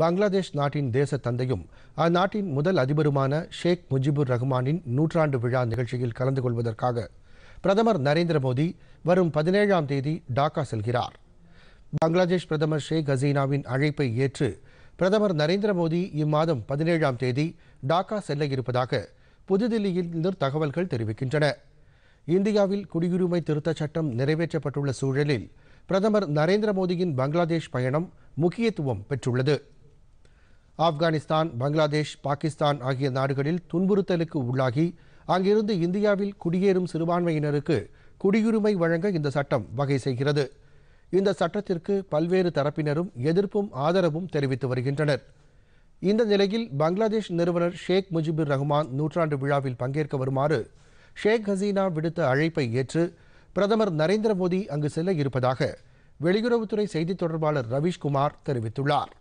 பங்களாதேஷ் நாட்டின் தேச தந்தையும் அந்நாட்டின் முதல் அதிபருமான ஷேக் முஜிபுர் ரஹ்மானின் நூற்றாண்டு விழா நிகழ்ச்சியில் கலந்து கொள்வதற்காக பிரதமர் நரேந்திர மோடி வரும் பதினேழாம் தேதி டாக்கா செல்கிறார் பங்களாதேஷ் பிரதமர் ஷேக் ஹசீனாவின் அழைப்பை ஏற்று பிரதமர் நரேந்திர மோடி இம்மாதம் பதினேழாம் தேதி டாக்கா செல்ல இருப்பதாக புதுதில்லியில் தகவல்கள் தெரிவிக்கின்றன இந்தியாவில் குடியுரிமை திருத்தச் சட்டம் நிறைவேற்றப்பட்டுள்ள சூழலில் பிரதமர் நரேந்திர மோடியின் பங்களாதேஷ் பயணம் முக்கியத்துவம் பெற்றுள்ளது ஆப்கானிஸ்தான் பங்களாதேஷ் பாகிஸ்தான் ஆகிய நாடுகளில் துன்புறுத்தலுக்கு உள்ளாகி அங்கிருந்து இந்தியாவில் குடியேறும் சிறுபான்மையினருக்கு குடியுரிமை வழங்க இந்த சட்டம் வகை செய்கிறது இந்த சட்டத்திற்கு பல்வேறு தரப்பினரும் எதிர்ப்பும் ஆதரவும் தெரிவித்து வருகின்றனர் இந்த நிலையில் பங்களாதேஷ் நிறுவனர் ஷேக் முஜிபுர் ரஹ்மான் நூற்றாண்டு விழாவில் பங்கேற்க வருமாறு ஷேக் ஹசீனா விடுத்த அழைப்பை ஏற்று பிரதமர் நரேந்திர மோடி அங்கு செல்ல இருப்பதாக வெளியுறவுத்துறை செய்தித் தொடர்பாளர் ரவீஷ்குமார் தெரிவித்துள்ளார்